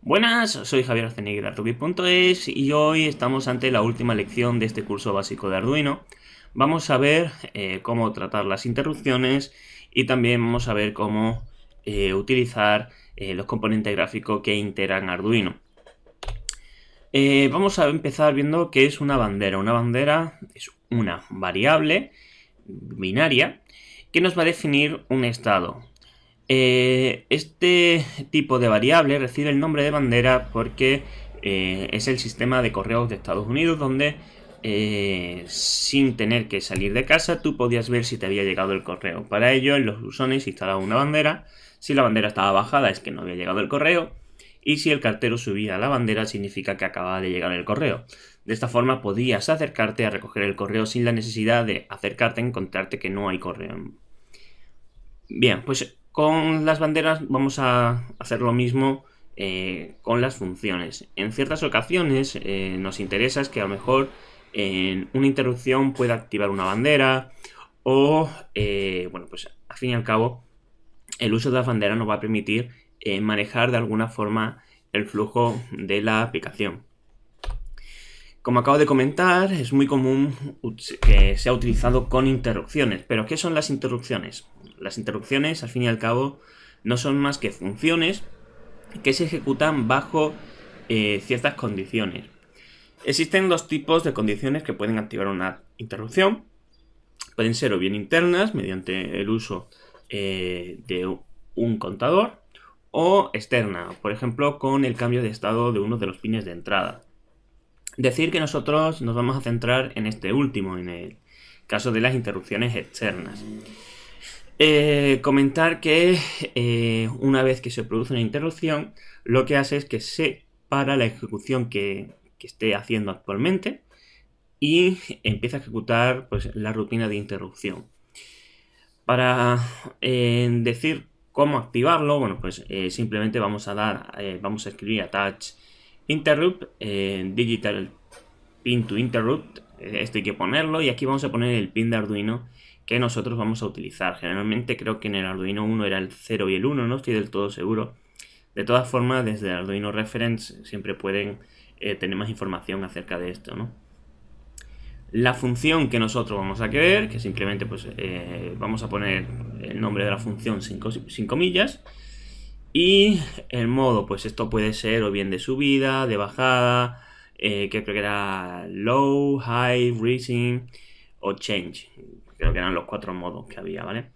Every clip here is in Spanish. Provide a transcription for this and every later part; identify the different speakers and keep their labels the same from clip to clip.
Speaker 1: Buenas, soy Javier Arcenegui de Arduino.es y hoy estamos ante la última lección de este curso básico de Arduino. Vamos a ver eh, cómo tratar las interrupciones y también vamos a ver cómo eh, utilizar eh, los componentes gráficos que integran Arduino. vamos a empezar viendo qué es una bandera. Una bandera es una variable binaria que nos va a definir un estado. Eh, este tipo de variable recibe el nombre de bandera porque eh, es el sistema de correos de Estados Unidos donde eh, sin tener que salir de casa tú podías ver si te había llegado el correo. Para ello en los buzones instalaba una bandera. Si la bandera estaba bajada es que no había llegado el correo. Y si el cartero subía la bandera significa que acababa de llegar el correo. De esta forma podías acercarte a recoger el correo sin la necesidad de acercarte a encontrarte que no hay correo. Bien, pues con las banderas vamos a hacer lo mismo eh, con las funciones. En ciertas ocasiones eh, nos interesa que a lo mejor en una interrupción pueda activar una bandera o, eh, bueno, pues al fin y al cabo el uso de la bandera nos va a permitir manejar de alguna forma el flujo de la aplicación. Como acabo de comentar, es muy común que sea utilizado con interrupciones. ¿Pero qué son las interrupciones? Las interrupciones, al fin y al cabo, no son más que funciones que se ejecutan bajo eh, ciertas condiciones. Existen dos tipos de condiciones que pueden activar una interrupción. Pueden ser o bien internas, mediante el uso eh, de un contador, o externa, por ejemplo, con el cambio de estado de uno de los pines de entrada. Decir que nosotros nos vamos a centrar en este último, en el caso de las interrupciones externas. Eh, comentar que eh, una vez que se produce una interrupción, lo que hace es que se para la ejecución que, esté haciendo actualmente y empieza a ejecutar pues, la rutina de interrupción. Para eh, decir cómo activarlo, bueno, pues simplemente vamos a dar, vamos a escribir attach interrupt, digital pin to interrupt, esto hay que ponerlo y aquí vamos a poner el pin de Arduino que nosotros vamos a utilizar. Generalmente creo que en el Arduino 1 era el 0 y el 1, no estoy del todo seguro. De todas formas, desde el Arduino Reference siempre pueden eh, tener más información acerca de esto, ¿no? La función que nosotros vamos a querer, que simplemente pues, eh, vamos a poner el nombre de la función sin, comillas, y el modo, pues esto puede ser o bien de subida, de bajada, eh, que creo que era low, high, rising o change creo que eran los cuatro modos que había, ¿vale?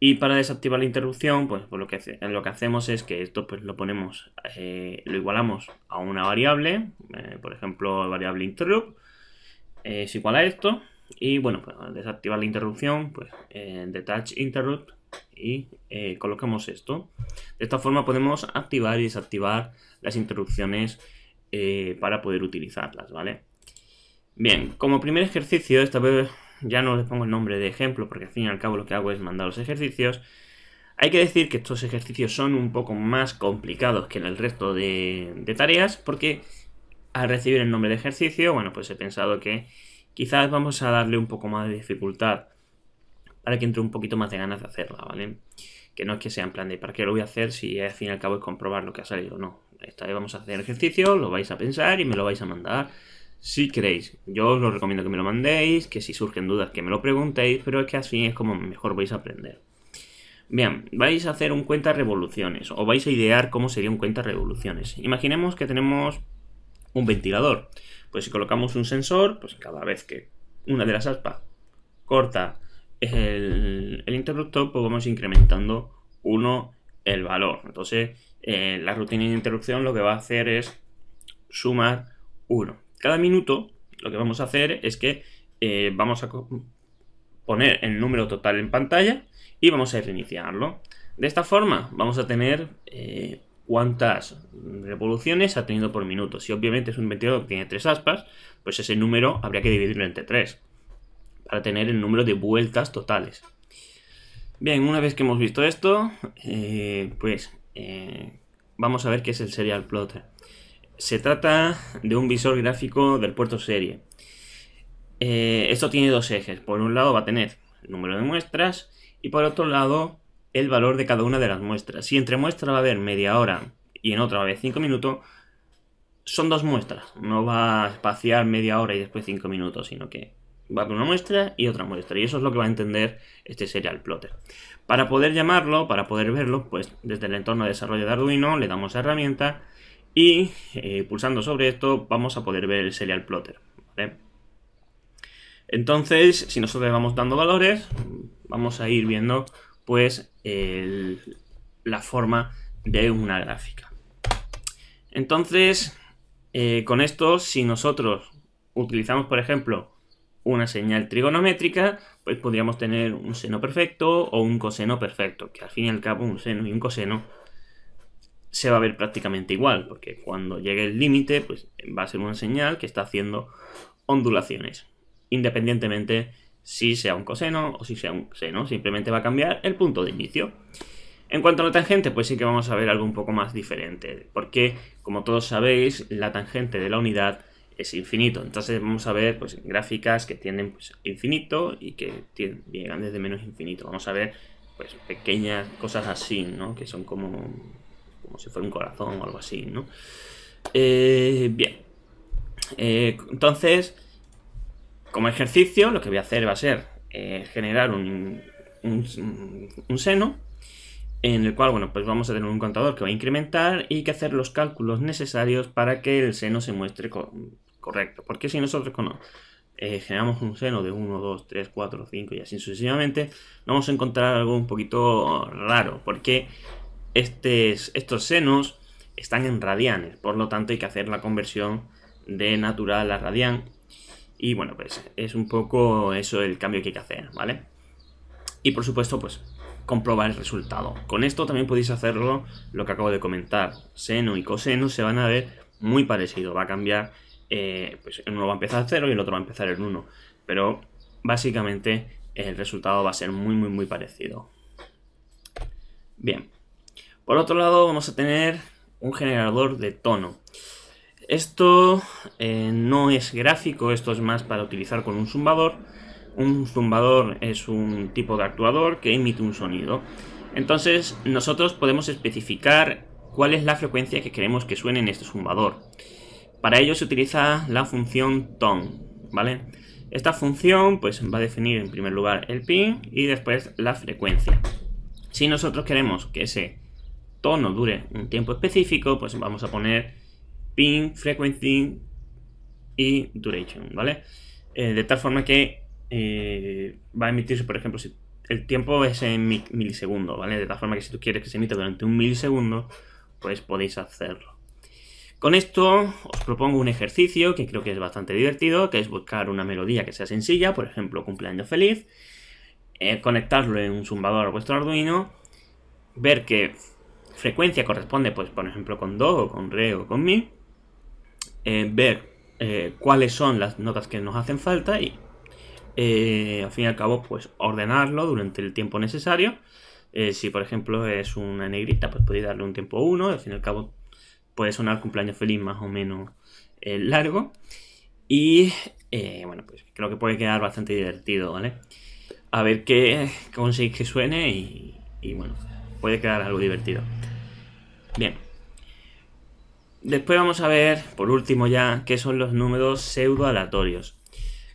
Speaker 1: Y para desactivar la interrupción, pues, pues lo, que lo que hacemos es que esto pues lo ponemos, eh, lo igualamos a una variable, eh, por ejemplo, variable interrupt, eh, es igual a esto, y bueno, para pues, desactivar la interrupción, pues detach interrupt y colocamos esto. De esta forma podemos activar y desactivar las interrupciones para poder utilizarlas, ¿vale? Bien, como primer ejercicio, esta vez ya no les pongo el nombre de ejemplo porque al fin y al cabo lo que hago es mandar los ejercicios. Hay que decir que estos ejercicios son un poco más complicados que en el resto de, tareas porque al recibir el nombre de ejercicio, bueno, pues he pensado que quizás vamos a darle un poco más de dificultad para que entre un poquito más de ganas de hacerla, ¿vale? Que no es que sea en plan de para qué lo voy a hacer si al fin y al cabo es comprobar lo que ha salido no. Esta vez vamos a hacer ejercicio, lo vais a pensar y me lo vais a mandar si queréis, yo os lo recomiendo que me lo mandéis, que si surgen dudas que me lo preguntéis, pero es que así es como mejor vais a aprender. Bien, vais a hacer un cuenta revoluciones o vais a idear cómo sería un cuenta revoluciones. Imaginemos que tenemos un ventilador. Pues si colocamos un sensor, pues cada vez que una de las aspas corta el, interruptor, pues vamos incrementando uno el valor. Entonces, eh, la rutina de interrupción lo que va a hacer es sumar uno. Cada minuto lo que vamos a hacer es que eh, vamos a poner el número total en pantalla y vamos a reiniciarlo. De esta forma vamos a tener eh, cuántas revoluciones ha tenido por minuto. Si obviamente es un 22 que tiene tres aspas, pues ese número habría que dividirlo entre tres para tener el número de vueltas totales. Bien, una vez que hemos visto esto, eh, pues vamos a ver qué es el serial plotter. Se trata de un visor gráfico del puerto serie. Eh, esto tiene dos ejes. Por un lado va a tener el número de muestras y por otro lado el valor de cada una de las muestras. Si entre muestras va a haber media hora y en otra va a haber 5 minutos, son dos muestras. No va a espaciar media hora y después 5 minutos, sino que va con una muestra y otra muestra. Y eso es lo que va a entender este serial plotter. Para poder llamarlo, para poder verlo, pues desde el entorno de desarrollo de Arduino le damos a herramienta y eh, pulsando sobre esto vamos a poder ver el serial plotter. Entonces, si nosotros vamos dando valores, vamos a ir viendo pues la forma de una gráfica. Entonces, eh, con esto, si nosotros utilizamos, por ejemplo, una señal trigonométrica, pues podríamos tener un seno perfecto o un coseno perfecto, que al fin y al cabo un seno y un coseno se va a ver prácticamente igual, porque cuando llegue el límite, pues va a ser una señal que está haciendo ondulaciones, independientemente si sea un coseno o si sea un seno, simplemente va a cambiar el punto de inicio. En cuanto a la tangente, pues sí que vamos a ver algo un poco más diferente, porque como todos sabéis, la tangente de la unidad es infinito. Entonces vamos a ver pues, gráficas que tienen pues, infinito y que tienen, llegan desde menos infinito. Vamos a ver pues, pequeñas cosas así, ¿no? que son como como si fuera un corazón o algo así, ¿no? Eh, bien. Eh, entonces, como ejercicio, lo que voy a hacer va a ser eh, generar un, un, seno en el cual, bueno, pues vamos a tener un contador que va a incrementar y que hacer los cálculos necesarios para que el seno se muestre correcto. Porque si nosotros generamos un seno de 1, 2, 3, 4, 5 y así sucesivamente, vamos a encontrar algo un poquito raro, porque estos senos están en radianes, por lo tanto hay que hacer la conversión de natural a radian, Y bueno, pues es un poco eso el cambio que hay que hacer, ¿vale? Y por supuesto, pues comprobar el resultado. Con esto también podéis hacerlo lo que acabo de comentar. Seno y coseno se van a ver muy parecidos. Va a cambiar, eh, pues uno va a empezar en 0 y el otro va a empezar en 1. Pero básicamente el resultado va a ser muy, muy, muy parecido. Bien, por otro lado, vamos a tener un generador de tono. Esto eh, no es gráfico, esto es más para utilizar con un zumbador. Un zumbador es un tipo de actuador que emite un sonido. Entonces nosotros podemos especificar cuál es la frecuencia que queremos que suene en este zumbador. Para ello se utiliza la función tone, ¿vale? Esta función pues va a definir en primer lugar el pin y después la frecuencia. Si nosotros queremos que ese tono dure un mm. tiempo específico, pues vamos a poner pin, frequency y duration, ¿vale? Eh, de tal forma que eh, va a emitirse, por ejemplo, si el tiempo es en milisegundos, ¿vale? De tal forma que si tú quieres que se emita durante un milisegundo, pues podéis hacerlo. Con esto os propongo un ejercicio que creo que es bastante divertido, que es buscar una melodía que sea sencilla, por ejemplo, cumpleaños feliz, eh, conectarlo en un zumbador a vuestro Arduino, ver que frecuencia corresponde, pues por ejemplo, con Do o con Re o con Mi, eh, ver eh, cuáles son las notas que nos hacen falta y eh, al fin y al cabo, pues ordenarlo durante el tiempo necesario. si por ejemplo es una negrita, pues podéis darle un tiempo uno al fin y al cabo puede sonar cumpleaños feliz más o menos largo. Y bueno, pues creo que puede quedar bastante divertido, ¿vale? A ver qué conseguís que suene y, y bueno, puede quedar algo divertido. Bien. Después vamos a ver, por último ya, qué son los números pseudo aleatorios.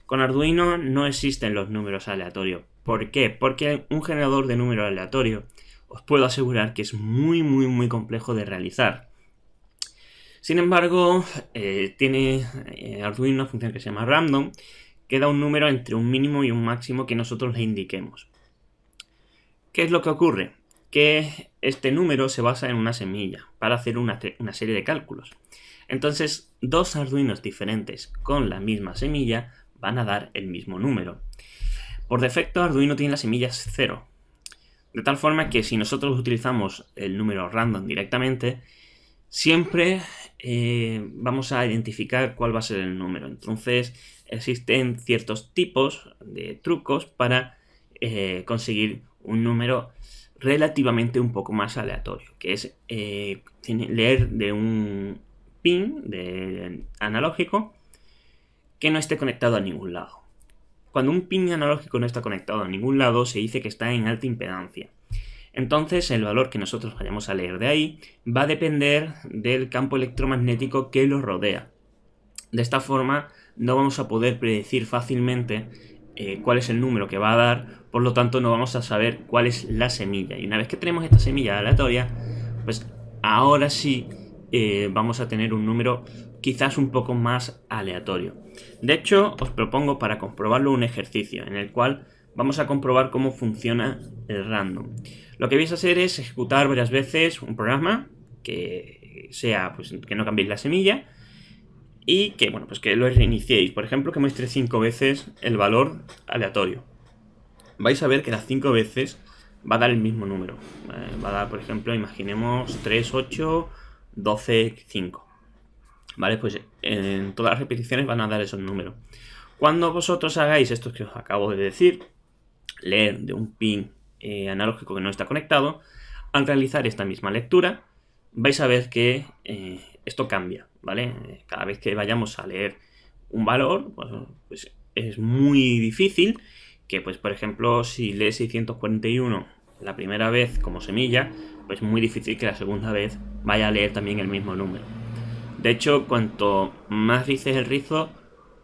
Speaker 1: Con Arduino no existen los números aleatorios. ¿Por qué? Porque un generador de números aleatorios os puedo asegurar que es muy, muy, muy complejo de realizar. Sin embargo, eh, tiene eh, Arduino una función que se llama random, que da un número entre un mínimo y un máximo que nosotros le indiquemos. ¿Qué es lo que ocurre? que este número se basa en una semilla para hacer una, serie de cálculos. Entonces, dos arduinos diferentes con la misma semilla van a dar el mismo número. Por defecto, Arduino tiene las semillas 0. De tal forma que si nosotros utilizamos el número random directamente, siempre eh, vamos a identificar cuál va a ser el número. Entonces, existen ciertos tipos de trucos para eh, conseguir un número relativamente un poco más aleatorio, que es eh, leer de un pin de, analógico que no esté conectado a ningún lado. Cuando un pin analógico no está conectado a ningún lado, se dice que está en alta impedancia. Entonces, el valor que nosotros vayamos a leer de ahí va a depender del campo electromagnético que lo rodea. De esta forma, no vamos a poder predecir fácilmente eh, cuál es el número que va a dar, por lo tanto no vamos a saber cuál es la semilla. Y una vez que tenemos esta semilla aleatoria, pues ahora sí eh, vamos a tener un número quizás un poco más aleatorio. De hecho, os propongo para comprobarlo un ejercicio en el cual vamos a comprobar cómo funciona el random. Lo que vais a hacer es ejecutar varias veces un programa que sea, pues que no cambiéis la semilla, y que, bueno, pues que lo reiniciéis. Por ejemplo, que muestre cinco veces el valor aleatorio. Vais a ver que las cinco veces va a dar el mismo número. Eh, va a dar, por ejemplo, imaginemos 3, 8, 12, 5. ¿Vale? Pues en todas las repeticiones van a dar esos números. Cuando vosotros hagáis esto que os acabo de decir, leer de un pin eh, analógico que no está conectado, al realizar esta misma lectura, vais a ver que eh, esto cambia. ¿vale? Cada vez que vayamos a leer un valor, pues, pues es muy difícil que, pues por ejemplo, si lees 641 la primera vez como semilla, pues es muy difícil que la segunda vez vaya a leer también el mismo número. De hecho, cuanto más dices el rizo,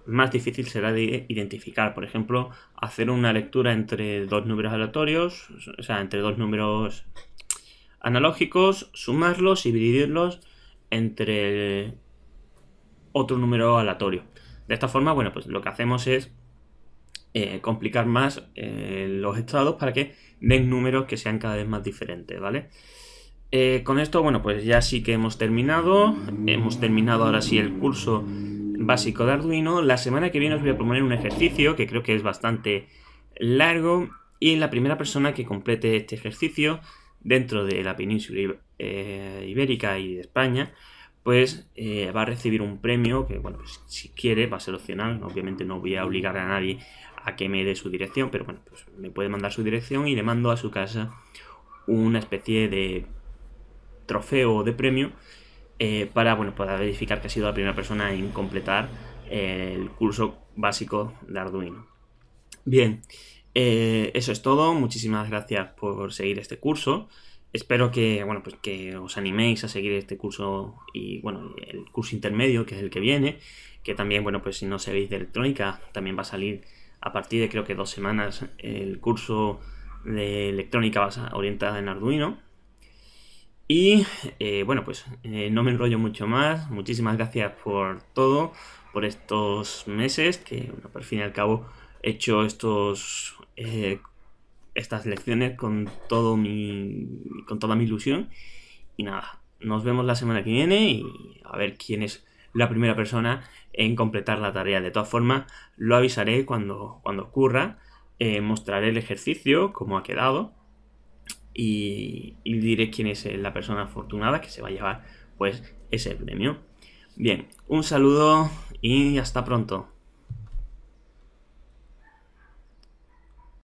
Speaker 1: más difícil será de identificar. Por ejemplo, hacer una lectura entre dos números aleatorios, o sea, entre dos números analógicos, sumarlos y dividirlos entre otro número aleatorio. De esta forma, bueno, pues lo que hacemos es eh, complicar más eh, los estados para que den números que sean cada vez más diferentes, ¿vale? Eh, con esto, bueno, pues ya sí que hemos terminado. Hemos terminado ahora sí el curso básico de Arduino. La semana que viene os voy a proponer un ejercicio que creo que es bastante largo. Y la primera persona que complete este ejercicio dentro de la península ibérica y de España pues va a recibir un premio que, bueno, pues, si quiere va a ser opcional, obviamente no voy a obligar a nadie a que me dé su dirección, pero bueno, pues, me puede mandar su dirección y le mando a su casa una especie de trofeo de premio eh, para, bueno, para verificar que ha sido la primera persona en completar eh, el curso básico de Arduino. Bien, eso es todo, muchísimas gracias por seguir este curso espero que, bueno, pues que os animéis a seguir este curso y, bueno, el curso intermedio, que es el que viene, que también, bueno, pues si no sabéis de electrónica, también va a salir a partir de creo que dos semanas el curso de electrónica orientada en Arduino. Y eh, bueno, pues eh, no me enrollo mucho más. Muchísimas gracias por todo, por estos meses, que bueno, por fin y al cabo he hecho estos eh, estas lecciones con, todo mi, con toda mi ilusión. Y nada, nos vemos la semana que viene y a ver quién es la primera persona en completar la tarea. De todas formas, lo avisaré cuando, cuando ocurra. Eh, mostraré el ejercicio, cómo ha quedado. Y, y, diré quién es la persona afortunada que se va a llevar pues ese premio. Bien, un saludo y hasta pronto.